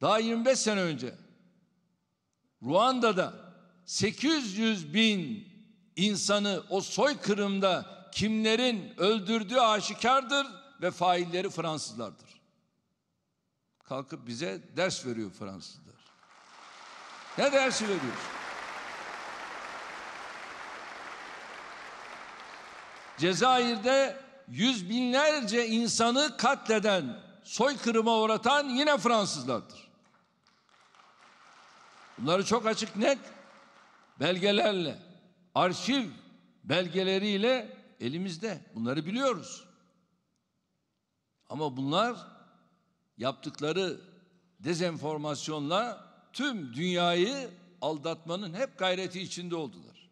Daha 25 sene önce Ruanda'da 800 bin insanı o soykırımda kimlerin öldürdüğü aşikardır ve failleri Fransızlardır. Kalkıp bize ders veriyor Fransızlar. Ne dersi veriyor? Cezayir'de yüz binlerce insanı katleden, soykırıma uğratan yine Fransızlardır. Bunları çok açık net belgelerle, arşiv belgeleriyle elimizde. Bunları biliyoruz. Ama bunlar yaptıkları dezenformasyonla tüm dünyayı aldatmanın hep gayreti içinde oldular.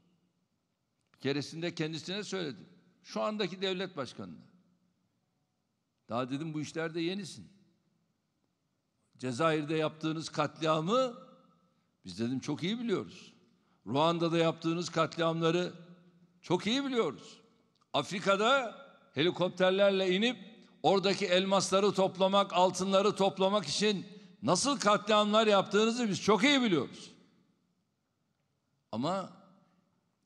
Bir keresinde kendisine söyledim. Şu andaki devlet başkanına. Daha dedim bu işlerde yenisin. Cezayir'de yaptığınız katliamı biz dedim çok iyi biliyoruz. Ruanda'da yaptığınız katliamları çok iyi biliyoruz. Afrika'da helikopterlerle inip oradaki elmasları toplamak, altınları toplamak için nasıl katliamlar yaptığınızı biz çok iyi biliyoruz. Ama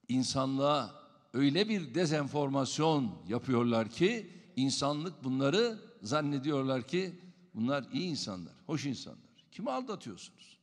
insanlığa öyle bir dezenformasyon yapıyorlar ki insanlık bunları zannediyorlar ki bunlar iyi insanlar, hoş insanlar. Kimi aldatıyorsunuz?